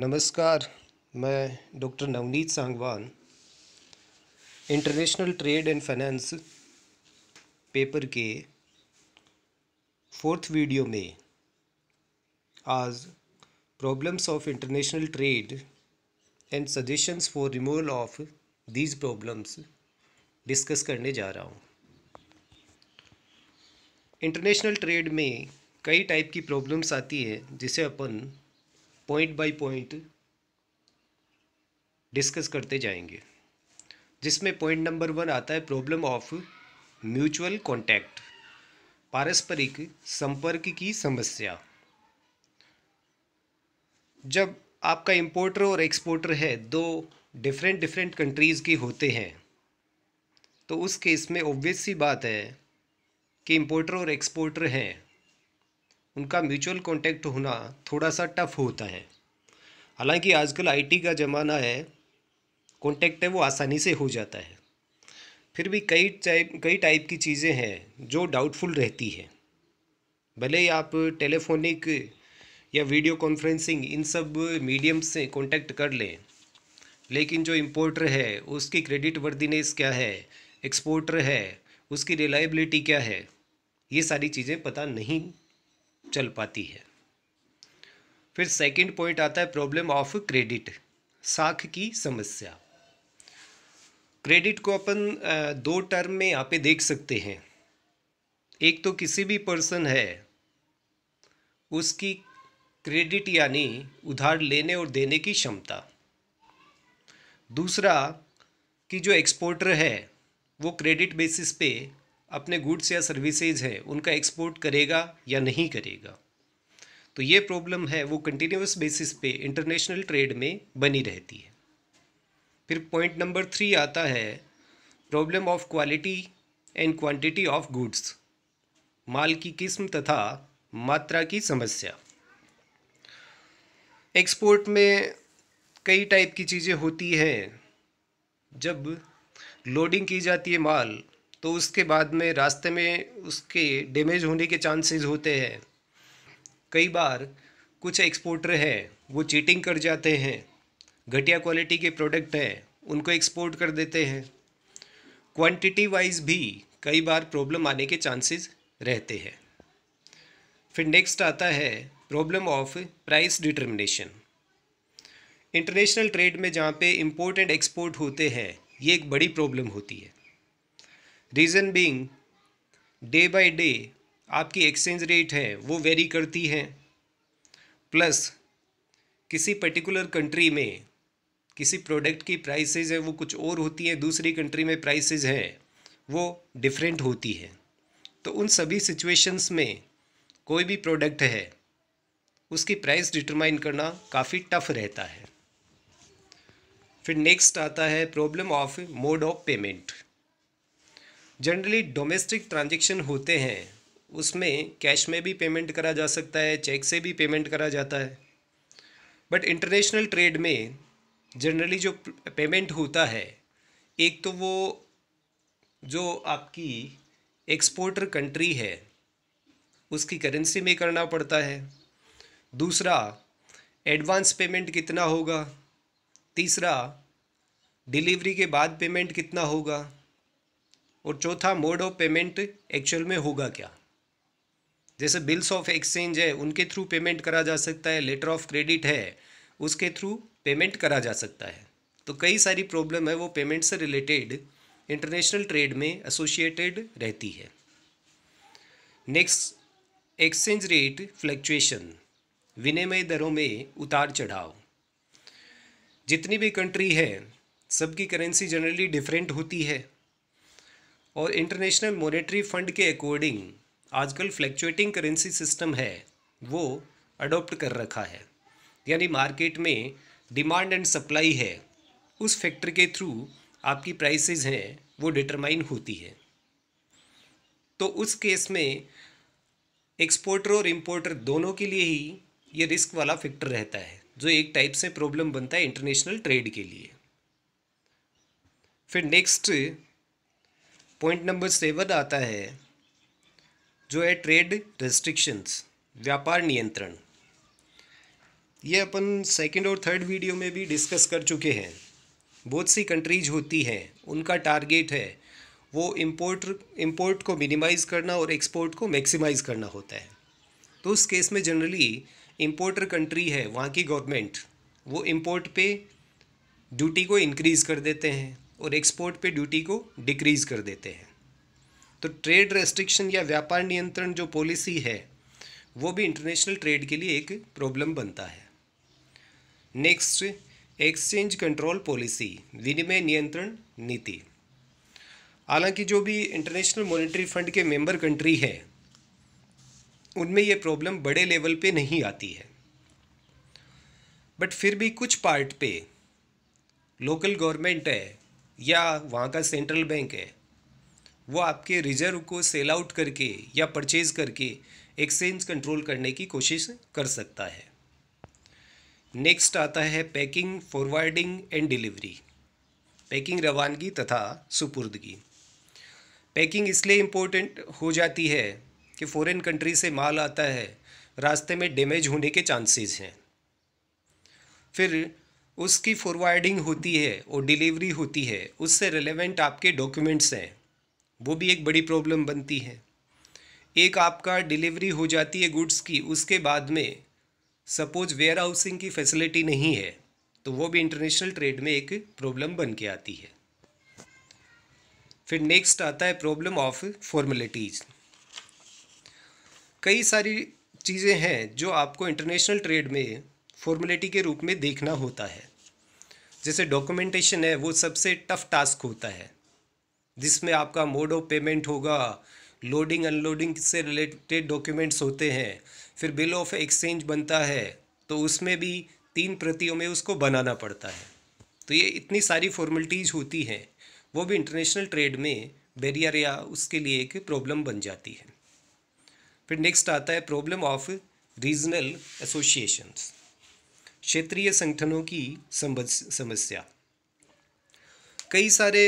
नमस्कार मैं doctor Navneet Sangwan international trade and finance paper के फोर्थ वीडियो में आज problems of international trade and suggestions for removal of these problems discuss करने जा रहा हूँ इंटरनेशनल ट्रेड में कई टाइप की प्रॉब्लम्स आती है जिसे अपन पॉइंट बाय पॉइंट डिस्कस करते जाएंगे जिसमें पॉइंट नंबर वन आता है प्रॉब्लम ऑफ म्यूचुअल कॉन्टैक्ट पारस्परिक संपर्क की समस्या जब आपका इम्पोर्टर और एक्सपोर्टर है दो डिफरेंट डिफरेंट कंट्रीज़ के होते हैं तो उस केस में ऑब्वियस सी बात है कि इम्पोर्टर और एक्सपोर्टर हैं उनका म्यूचुअल कॉन्टैक्ट होना थोड़ा सा टफ होता है हालांकि आजकल आईटी का ज़माना है कॉन्टैक्ट है वो आसानी से हो जाता है फिर भी कई टाइप कई टाइप की चीज़ें हैं जो डाउटफुल रहती है भले ही आप टेलीफोनिक या वीडियो कॉन्फ्रेंसिंग इन सब मीडियम से कॉन्टैक्ट कर लें लेकिन जो इम्पोर्टर है उसकी क्रेडिट वर्दीनेस क्या है एक्सपोर्टर है उसकी रिलायबिलिटी क्या है ये सारी चीज़ें पता नहीं चल पाती है फिर सेकंड पॉइंट आता है प्रॉब्लम ऑफ क्रेडिट साख की समस्या क्रेडिट को अपन दो टर्म में यहाँ पे देख सकते हैं एक तो किसी भी पर्सन है उसकी क्रेडिट यानी उधार लेने और देने की क्षमता दूसरा कि जो एक्सपोर्टर है वो क्रेडिट बेसिस पे अपने गुड्स या सर्विसेज हैं उनका एक्सपोर्ट करेगा या नहीं करेगा तो ये प्रॉब्लम है वो कंटिन्यूस बेसिस पे इंटरनेशनल ट्रेड में बनी रहती है फिर पॉइंट नंबर थ्री आता है problem of quality and quantity of goods माल की किस्म तथा मात्रा की समस्या एक्सपोर्ट में कई टाइप की चीज़ें होती हैं जब लोडिंग की जाती है माल तो उसके बाद में रास्ते में उसके डैमेज होने के चांसेस होते हैं कई बार कुछ एक्सपोर्टर हैं वो चीटिंग कर जाते हैं घटिया क्वालिटी के प्रोडक्ट हैं उनको एक्सपोर्ट कर देते हैं क्वांटिटी वाइज भी कई बार प्रॉब्लम आने के चांसेस रहते हैं फिर नेक्स्ट आता है problem of price determination international trade में जहाँ पे इम्पोर्ट एंड एक्सपोर्ट होते हैं ये एक बड़ी प्रॉब्लम होती है reason being day by day आपकी एक्सचेंज रेट है वो वेरी करती है प्लस किसी पर्टिकुलर कंट्री में किसी प्रोडक्ट की प्राइसेज है वो कुछ और होती है दूसरी कंट्री में प्राइसेज है वो डिफरेंट होती है तो उन सभी सिचुएशंस में कोई भी प्रोडक्ट है उसकी प्राइस डिटरमाइन करना काफ़ी टफ रहता है फिर नेक्स्ट आता है problem of mode of payment generally domestic transaction होते हैं उसमें कैश में भी पेमेंट करा जा सकता है चेक से भी पेमेंट करा जाता है बट इंटरनेशनल ट्रेड में जनरली जो पेमेंट होता है एक तो वो जो आपकी एक्सपोर्टर कंट्री है उसकी करेंसी में करना पड़ता है दूसरा एडवांस पेमेंट कितना होगा तीसरा डिलीवरी के बाद पेमेंट कितना होगा और चौथा मोड ऑफ पेमेंट एक्चुअल में होगा क्या जैसे बिल्स ऑफ एक्सचेंज है उनके थ्रू पेमेंट करा जा सकता है लेटर ऑफ क्रेडिट है उसके थ्रू पेमेंट करा जा सकता है तो कई सारी प्रॉब्लम है वो पेमेंट से रिलेटेड इंटरनेशनल ट्रेड में एसोशिएटेड रहती है नेक्स्ट एक्सचेंज रेट फ्लक्चुएशन विनिमय दरों में उतार चढ़ाव जितनी भी कंट्री है सबकी करेंसी जनरली डिफरेंट होती है और इंटरनेशनल मॉनेटरी फंड के अकॉर्डिंग आजकल फ्लैक्चुएटिंग करेंसी सिस्टम है वो अडोप्ट कर रखा है यानी मार्केट में डिमांड एंड सप्लाई है उस फैक्टर के थ्रू आपकी प्राइसेस हैं वो डिटरमाइन होती है तो उस केस में एक्सपोर्टर और इम्पोर्टर दोनों के लिए ही ये रिस्क वाला फैक्टर रहता है जो एक टाइप से प्रॉब्लम बनता है इंटरनेशनल ट्रेड के लिए फिर नेक्स्ट पॉइंट नंबर सेवन आता है जो है ट्रेड रेस्ट्रिक्शंस व्यापार नियंत्रण ये अपन सेकंड और थर्ड वीडियो में भी डिस्कस कर चुके हैं बहुत सी कंट्रीज होती हैं उनका टारगेट है वो इम्पोर्ट इम्पोर्ट को मिनिमाइज़ करना और एक्सपोर्ट को मैक्सिमाइज़ करना होता है तो उस केस में जनरली इम्पोर्टर कंट्री है वहाँ की गवर्नमेंट वो इम्पोर्ट पे ड्यूटी को इंक्रीज़ कर देते हैं और एक्सपोर्ट पे ड्यूटी को डिक्रीज़ कर देते हैं तो ट्रेड रेस्ट्रिक्शन या व्यापार नियंत्रण जो पॉलिसी है वो भी इंटरनेशनल ट्रेड के लिए एक प्रॉब्लम बनता है नेक्स्ट एक्सचेंज कंट्रोल पॉलिसी विनिमय नियंत्रण नीति हालांकि जो भी इंटरनेशनल मॉनेटरी फंड के मेंबर कंट्री है उनमें यह प्रॉब्लम बड़े लेवल पे नहीं आती है बट फिर भी कुछ पार्ट पे लोकल गवर्नमेंट है या वहाँ का सेंट्रल बैंक है वो आपके रिजर्व को सेल आउट करके या परचेज करके एक्सचेंज कंट्रोल करने की कोशिश कर सकता है नेक्स्ट आता है packing forwarding and delivery packing रवानगी तथा सुपुर्दगी पैकिंग इसलिए इम्पोर्टेंट हो जाती है कि फ़ॉरेन कंट्री से माल आता है रास्ते में डैमेज होने के चांसेस हैं फिर उसकी फॉरवर्डिंग होती है और डिलीवरी होती है उससे रिलेवेंट आपके डॉक्यूमेंट्स हैं वो भी एक बड़ी प्रॉब्लम बनती है एक आपका डिलीवरी हो जाती है गुड्स की उसके बाद में सपोज वेयर हाउसिंग की फैसिलिटी नहीं है तो वो भी इंटरनेशनल ट्रेड में एक प्रॉब्लम बन के आती है फिर नेक्स्ट आता है प्रॉब्लम ऑफ फॉर्मेलिटीज़ कई सारी चीज़ें हैं जो आपको इंटरनेशनल ट्रेड में फॉर्मेलिटी के रूप में देखना होता है जैसे डॉक्यूमेंटेशन है वो सबसे टफ टास्क होता है जिसमें आपका मोड ऑफ पेमेंट होगा लोडिंग अनलोडिंग से रिलेटेड डॉक्यूमेंट्स होते हैं फिर बिल ऑफ एक्सचेंज बनता है तो उसमें भी तीन प्रतियों में उसको बनाना पड़ता है तो ये इतनी सारी फॉर्मेलिटीज़ होती हैं वो भी इंटरनेशनल ट्रेड में बैरियर या उसके लिए एक प्रॉब्लम बन जाती है फिर नेक्स्ट आता है प्रॉब्लम ऑफ रीजनल एसोसिएशंस क्षेत्रीय संगठनों की समस्या कई सारे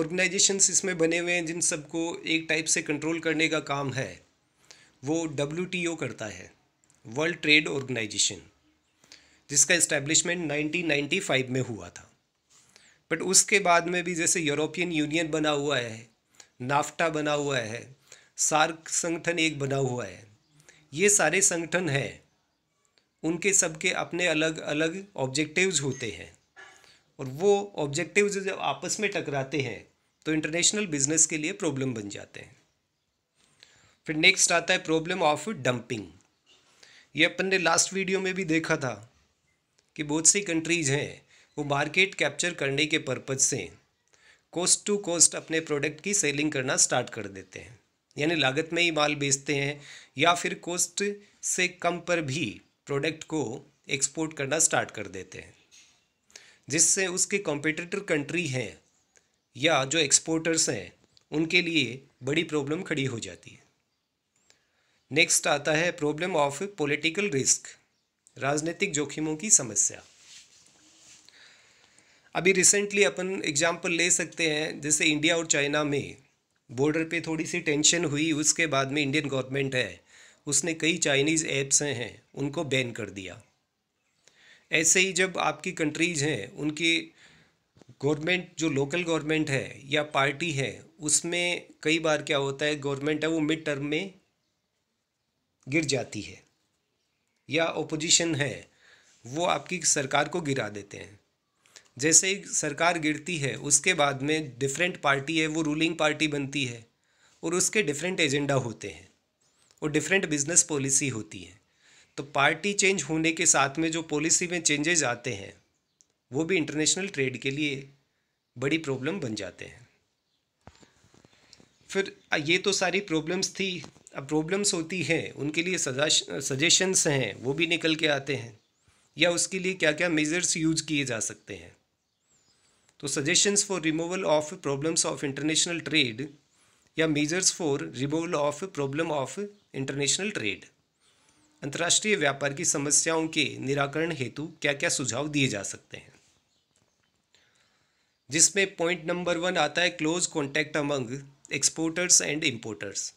ऑर्गेनाइजेशंस इसमें बने हुए हैं जिन सबको एक टाइप से कंट्रोल करने का काम है वो डब्ल्यू करता है वर्ल्ड ट्रेड ऑर्गेनाइजेशन जिसका इस्टेब्लिशमेंट 1995 में हुआ था बट उसके बाद में भी जैसे यूरोपियन यूनियन बना हुआ है नाफ्टा बना हुआ है सार्क संगठन एक बना हुआ है ये सारे संगठन हैं उनके सबके अपने अलग अलग ऑब्जेक्टिव्स होते हैं और वो ऑब्जेक्टिव्स जब आपस में टकराते हैं तो इंटरनेशनल बिजनेस के लिए प्रॉब्लम बन जाते हैं फिर नेक्स्ट आता है प्रॉब्लम ऑफ डंपिंग ये अपन ने लास्ट वीडियो में भी देखा था कि बहुत सी कंट्रीज़ हैं वो मार्केट कैप्चर करने के पर्पज़ से कोस्ट टू कोस्ट अपने प्रोडक्ट की सेलिंग करना स्टार्ट कर देते हैं यानी लागत में ही माल बेचते हैं या फिर कोस्ट से कम पर भी प्रोडक्ट को एक्सपोर्ट करना स्टार्ट कर देते हैं जिससे उसके कॉम्पिटिटर कंट्री हैं या जो एक्सपोर्टर्स हैं उनके लिए बड़ी प्रॉब्लम खड़ी हो जाती है नेक्स्ट आता है प्रॉब्लम ऑफ पॉलिटिकल रिस्क राजनीतिक जोखिमों की समस्या अभी रिसेंटली अपन एग्जांपल ले सकते हैं जैसे इंडिया और चाइना में बॉर्डर पे थोड़ी सी टेंशन हुई उसके बाद में इंडियन गवर्नमेंट है उसने कई चाइनीज़ ऐप्स हैं उनको बैन कर दिया ऐसे ही जब आपकी कंट्रीज़ हैं उनकी गवर्नमेंट जो लोकल गवर्नमेंट है या पार्टी है उसमें कई बार क्या होता है गवर्नमेंट है वो मिड टर्म में गिर जाती है या ओपोजिशन है वो आपकी सरकार को गिरा देते हैं जैसे ही सरकार गिरती है उसके बाद में डिफरेंट पार्टी है वो रूलिंग पार्टी बनती है और उसके डिफरेंट एजेंडा होते हैं वो डिफरेंट बिजनेस पॉलिसी होती है तो पार्टी चेंज होने के साथ में जो पॉलिसी में चेंजेज आते हैं वो भी इंटरनेशनल ट्रेड के लिए बड़ी प्रॉब्लम बन जाते हैं फिर ये तो सारी प्रॉब्लम्स थी अब प्रॉब्लम्स होती हैं उनके लिए सजेशंस हैं वो भी निकल के आते हैं या उसके लिए क्या क्या मेजर्स यूज किए जा सकते हैं तो suggestions for removal of problems of international trade या measures for removal of problem of international trade अंतर्राष्ट्रीय व्यापार की समस्याओं के निराकरण हेतु क्या क्या सुझाव दिए जा सकते हैं जिसमें पॉइंट नंबर वन आता है close contact among exporters and importers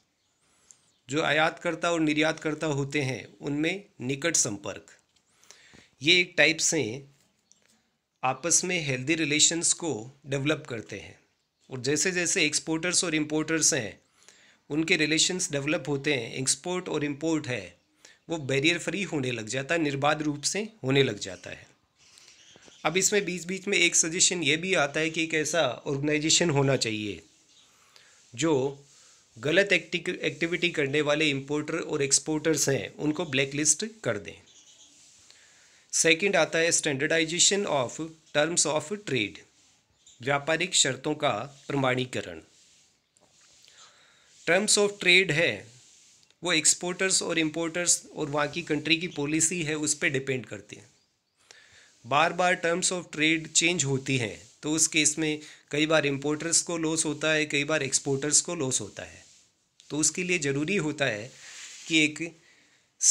जो आयातकर्ता और निर्यातकर्ता होते हैं उनमें निकट संपर्क ये एक टाइप से आपस में हेल्दी रिलेशंस को डेवलप करते हैं और जैसे जैसे एक्सपोर्टर्स और इम्पोर्टर्स हैं उनके रिलेशंस डेवलप होते हैं एक्सपोर्ट और इम्पोर्ट है वो बैरियर फ्री होने लग जाता है निर्बाध रूप से होने लग जाता है अब इसमें बीच बीच में एक सजेशन ये भी आता है कि एक ऐसा ऑर्गेनाइजेशन होना चाहिए जो गलत एक्टिविटी करने वाले इम्पोर्टर और एक्सपोर्टर्स हैं उनको ब्लैक लिस्ट कर दें सेकंड आता है standardization of terms of trade व्यापारिक शर्तों का प्रमाणीकरण टर्म्स ऑफ ट्रेड है वो एक्सपोर्टर्स और इम्पोर्टर्स और वहाँ की कंट्री की पॉलिसी है उस पर डिपेंड करती है बार बार टर्म्स ऑफ ट्रेड चेंज होती हैं तो उस केस में कई बार इम्पोर्टर्स को लॉस होता है कई बार एक्सपोर्टर्स को लॉस होता है तो उसके लिए ज़रूरी होता है कि एक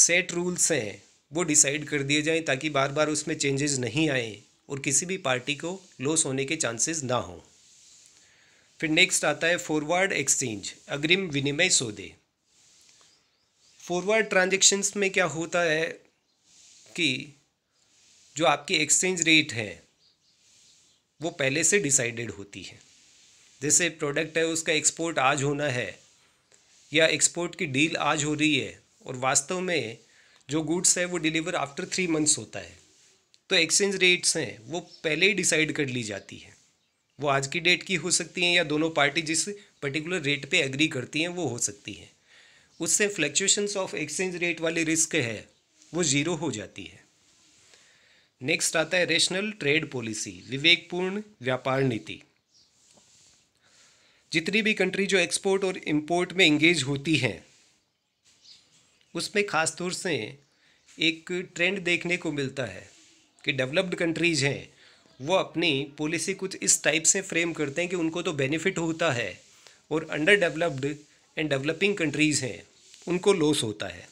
सेट रूल्स हैं वो डिसाइड कर दिए जाएं ताकि बार बार उसमें चेंजेस नहीं आए और किसी भी पार्टी को लॉस होने के चांसेस ना हों फिर नेक्स्ट आता है फॉरवर्ड एक्सचेंज अग्रिम विनिमय सौदे फॉरवर्ड ट्रांजेक्शन्स में क्या होता है कि जो आपकी एक्सचेंज रेट है वो पहले से डिसाइडेड होती है जैसे प्रोडक्ट है उसका एक्सपोर्ट आज होना है या एक्सपोर्ट की डील आज हो रही है और वास्तव में जो गुड्स है वो डिलीवर आफ्टर थ्री मंथ्स होता है तो एक्सचेंज रेट्स हैं वो पहले ही डिसाइड कर ली जाती है वो आज की डेट की हो सकती हैं या दोनों पार्टी जिस पर्टिकुलर रेट पे एग्री करती हैं वो हो सकती हैं उससे फ्लक्चुएशंस ऑफ एक्सचेंज रेट वाली रिस्क है वो ज़ीरो हो जाती है नेक्स्ट आता है रेशनल ट्रेड पॉलिसी विवेकपूर्ण व्यापार नीति जितनी भी कंट्री जो एक्सपोर्ट और इम्पोर्ट में इंगेज होती हैं उसमें ख़ास तौर से एक ट्रेंड देखने को मिलता है कि डेवलप्ड कंट्रीज़ हैं वो अपनी पॉलिसी कुछ इस टाइप से फ्रेम करते हैं कि उनको तो बेनिफिट होता है और under developed and developing countries हैं उनको लॉस होता है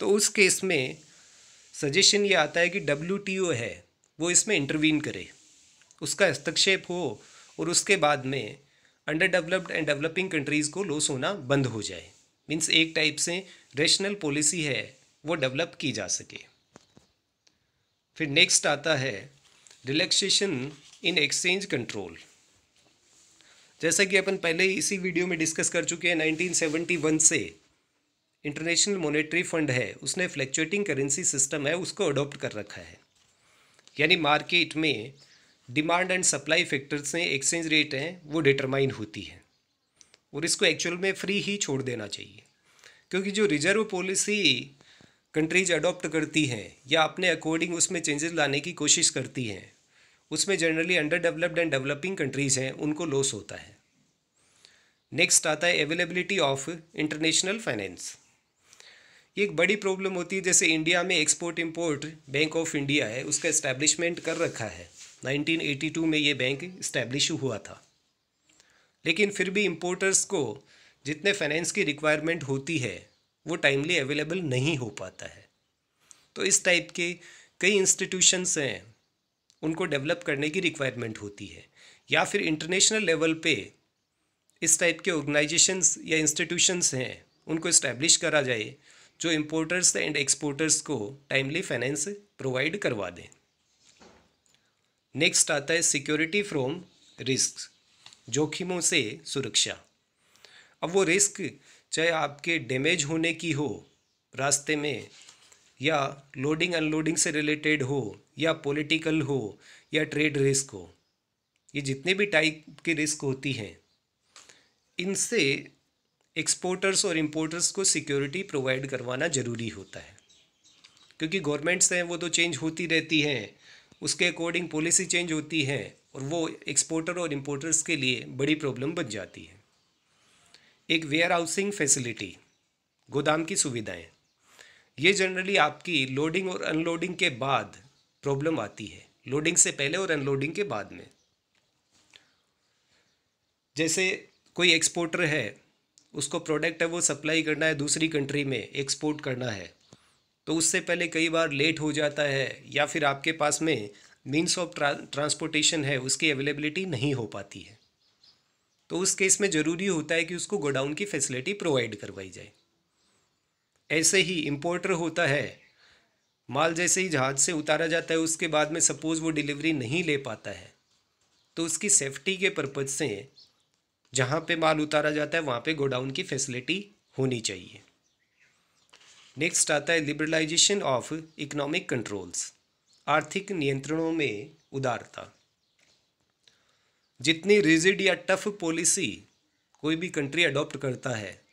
तो उस केस में सजेशन ये आता है कि डब्ल्यू है वो इसमें इंटरवीन करे उसका हस्तक्षेप हो और उसके बाद में under developed and developing countries को लॉस होना बंद हो जाए मीन्स एक टाइप से रेशनल पॉलिसी है वो डेवलप की जा सके फिर नेक्स्ट आता है रिलैक्सेशन इन एक्सचेंज कंट्रोल जैसा कि अपन पहले ही इसी वीडियो में डिस्कस कर चुके हैं नाइनटीन सेवेंटी वन से इंटरनेशनल मॉनेटरी फंड है उसने फ्लैक्चुएटिंग करेंसी सिस्टम है उसको अडॉप्ट कर रखा है यानी मार्केट में डिमांड एंड सप्लाई फैक्टर्स से एक्सचेंज रेट हैं वो डिटरमाइन होती है और इसको एक्चुअल में फ्री ही छोड़ देना चाहिए क्योंकि जो रिजर्व पॉलिसी कंट्रीज अडॉप्ट करती हैं या अपने अकॉर्डिंग उसमें चेंजेस लाने की कोशिश करती हैं उसमें generally under developed and developing countries हैं उनको लॉस होता है नेक्स्ट आता है अवेलेबिलिटी ऑफ इंटरनेशनल फाइनेंस ये एक बड़ी प्रॉब्लम होती है जैसे इंडिया में export import bank of India है उसका इस्टेब्लिशमेंट कर रखा है 1982 में ये बैंक इस्टेब्लिश हुआ था लेकिन फिर भी इम्पोर्टर्स को जितने फाइनेंस की रिक्वायरमेंट होती है वो टाइमली अवेलेबल नहीं हो पाता है तो इस टाइप के कई इंस्टीट्यूशंस हैं उनको डेवलप करने की रिक्वायरमेंट होती है या फिर इंटरनेशनल लेवल पे इस टाइप के ऑर्गेनाइजेशंस या इंस्टीट्यूशंस हैं उनको इस्टेब्लिश करा जाए जो इम्पोर्टर्स एंड एक्सपोर्टर्स को टाइमली फाइनेंस प्रोवाइड करवा दें नेक्स्ट आता है सिक्योरिटी फ्रॉम रिस्क जोखिमों से सुरक्षा अब वो रिस्क चाहे आपके डैमेज होने की हो रास्ते में या लोडिंग अनलोडिंग से रिलेटेड हो या पॉलिटिकल हो या ट्रेड रिस्क हो ये जितने भी टाइप के रिस्क होती हैं इनसे एक्सपोर्टर्स और इम्पोर्टर्स को सिक्योरिटी प्रोवाइड करवाना ज़रूरी होता है क्योंकि गवर्नमेंट्स हैं वो तो चेंज होती रहती हैं उसके अकॉर्डिंग पॉलिसी चेंज होती है और वो एक्सपोर्टर और इम्पोर्टर्स के लिए बड़ी प्रॉब्लम बन जाती है एक वेयर हाउसिंग फैसिलिटी गोदाम की सुविधाएं ये जनरली आपकी लोडिंग और अनलोडिंग के बाद प्रॉब्लम आती है लोडिंग से पहले और अनलोडिंग के बाद में जैसे कोई एक्सपोर्टर है उसको प्रोडक्ट है वो सप्लाई करना है दूसरी कंट्री में एक्सपोर्ट करना है तो उससे पहले कई बार लेट हो जाता है या फिर आपके पास में मीन्स ऑफ ट्रांसपोर्टेशन है उसकी अवेलेबिलिटी नहीं हो पाती है तो उस केस में ज़रूरी होता है कि उसको गोडाउन की फैसिलिटी प्रोवाइड करवाई जाए ऐसे ही इम्पोर्टर होता है माल जैसे ही जहाज़ से उतारा जाता है उसके बाद में सपोज़ वो डिलीवरी नहीं ले पाता है तो उसकी सेफ्टी के पर्पज़ से जहाँ पे माल उतारा जाता है वहाँ पे गोडाउन की फैसिलिटी होनी चाहिए नेक्स्ट आता है लिबरलाइजेशन ऑफ इकोनॉमिक कंट्रोल्स आर्थिक नियंत्रणों में उदारता जितनी रिजिड या टफ पॉलिसी कोई भी कंट्री अडॉप्ट करता है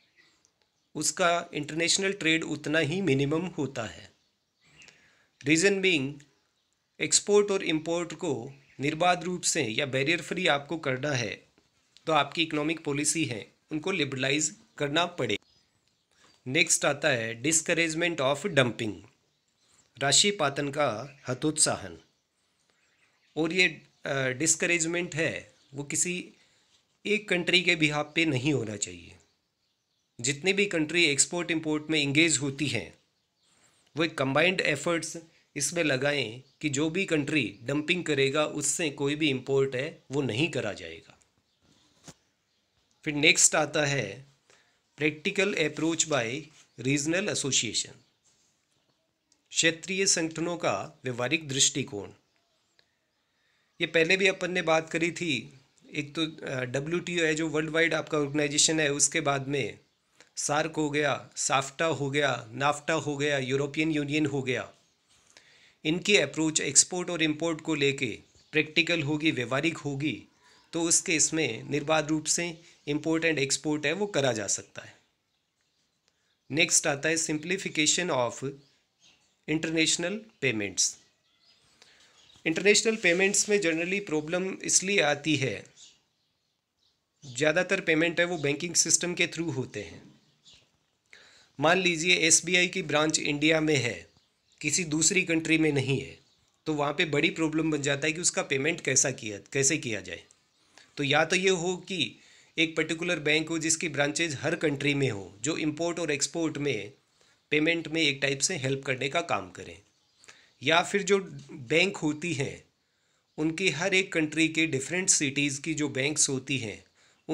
उसका इंटरनेशनल ट्रेड उतना ही मिनिमम होता है रीज़न बीइंग एक्सपोर्ट और इम्पोर्ट को निर्बाध रूप से या बैरियर फ्री आपको करना है तो आपकी इकोनॉमिक पॉलिसी है उनको लिबरलाइज करना पड़े नेक्स्ट आता है डिस्करेजमेंट ऑफ डंपिंग राशि पातन का हतोत्साहन और ये डिस्करेजमेंट है वो किसी एक कंट्री के बिहाव पे नहीं होना चाहिए जितनी भी कंट्री एक्सपोर्ट इंपोर्ट में इंगेज होती हैं वो एक कम्बाइंड एफर्ट्स इसमें लगाएं कि जो भी कंट्री डंपिंग करेगा उससे कोई भी इंपोर्ट है वो नहीं करा जाएगा फिर नेक्स्ट आता है practical approach by regional association क्षेत्रीय संगठनों का व्यवहारिक दृष्टिकोण ये पहले भी अपन ने बात करी थी एक तो डब्ल्यू टी ओ है जो वर्ल्ड वाइड आपका ऑर्गेनाइजेशन है उसके बाद में सार्क हो गया साफ्टा हो गया नाफ्टा हो गया यूरोपियन यूनियन हो गया इनकी अप्रोच एक्सपोर्ट और इम्पोर्ट को लेके प्रैक्टिकल होगी व्यवहारिक होगी तो उस केस में निर्बाध रूप से इम्पोर्ट एंड एक्सपोर्ट है वो करा जा सकता है नेक्स्ट आता है simplification of international payments international payments में जनरली प्रॉब्लम इसलिए आती है ज़्यादातर पेमेंट है वो बैंकिंग सिस्टम के थ्रू होते हैं मान लीजिए एसबीआई की ब्रांच इंडिया में है किसी दूसरी कंट्री में नहीं है तो वहाँ पे बड़ी प्रॉब्लम बन जाता है कि उसका पेमेंट कैसा किया कैसे किया जाए तो या तो ये हो कि एक पर्टिकुलर बैंक हो जिसकी ब्रांचेज हर कंट्री में हो जो इम्पोर्ट और एक्सपोर्ट में पेमेंट में एक टाइप से हेल्प करने का काम करें या फिर जो बैंक होती हैं उनकी हर एक कंट्री के डिफरेंट सिटीज़ की जो बैंक्स होती हैं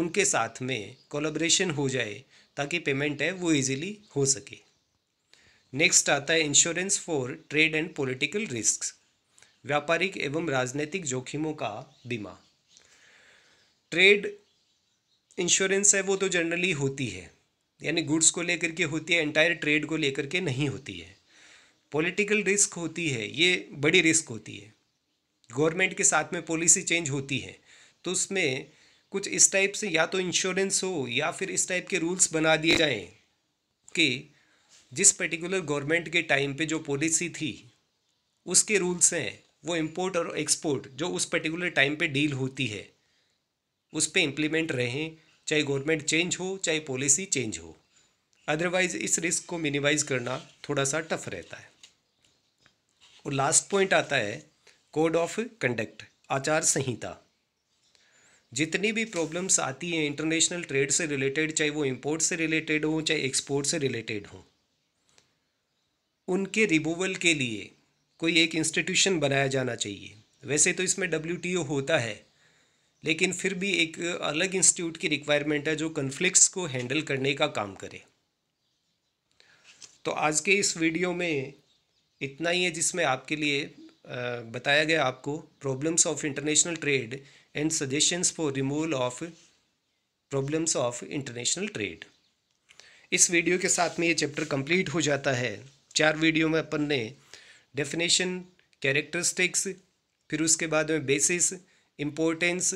उनके साथ में कोलाब्रेशन हो जाए ताकि पेमेंट है वो इजीली हो सके नेक्स्ट आता है insurance for trade and political risk व्यापारिक एवं राजनीतिक जोखिमों का बीमा ट्रेड इंश्योरेंस है वो तो जनरली होती है यानी गुड्स को लेकर के होती है एंटायर ट्रेड को लेकर के नहीं होती है पॉलिटिकल रिस्क होती है ये बड़ी रिस्क होती है गवर्नमेंट के साथ में पॉलिसी चेंज होती है तो उसमें कुछ इस टाइप से या तो इंश्योरेंस हो या फिर इस टाइप के रूल्स बना दिए जाएं कि जिस पर्टिकुलर गवर्नमेंट के टाइम पे जो पॉलिसी थी उसके रूल्स हैं वो इम्पोर्ट और एक्सपोर्ट जो उस पर्टिकुलर टाइम पे डील होती है उस पर इम्प्लीमेंट रहें चाहे गवर्नमेंट चेंज हो चाहे पॉलिसी चेंज हो अदरवाइज इस रिस्क को मिनिमाइज़ करना थोड़ा सा टफ रहता है और लास्ट पॉइंट आता है कोड ऑफ कंडक्ट आचार संहिता जितनी भी प्रॉब्लम्स आती हैं इंटरनेशनल ट्रेड से रिलेटेड चाहे वो इम्पोर्ट से रिलेटेड हो चाहे एक्सपोर्ट से रिलेटेड हो उनके रिमूवल के लिए कोई एक इंस्टीट्यूशन बनाया जाना चाहिए वैसे तो इसमें डब्ल्यू होता है लेकिन फिर भी एक अलग इंस्टीट्यूट की रिक्वायरमेंट है जो कन्फ्लिक्ट को हैंडल करने का काम करे तो आज के इस वीडियो में इतना ही है जिसमें आपके लिए बताया गया आपको problems of international trade and suggestions for removal of problems of international trade इस वीडियो के साथ में ये चैप्टर कंप्लीट हो जाता है चार वीडियो में अपन ने डेफिनेशन कैरेक्टरिस्टिक्स फिर उसके बाद में बेसिस इम्पोर्टेंस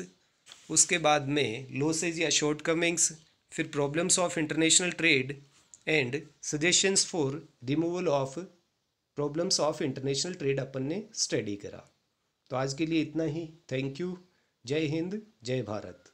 उसके बाद में लॉसेज या शॉर्टकमिंग्स फिर problems of international trade and suggestions for removal of problems of international trade अपन ने स्टडी करा तो आज के लिए इतना ही थैंक यू जय हिंद जय भारत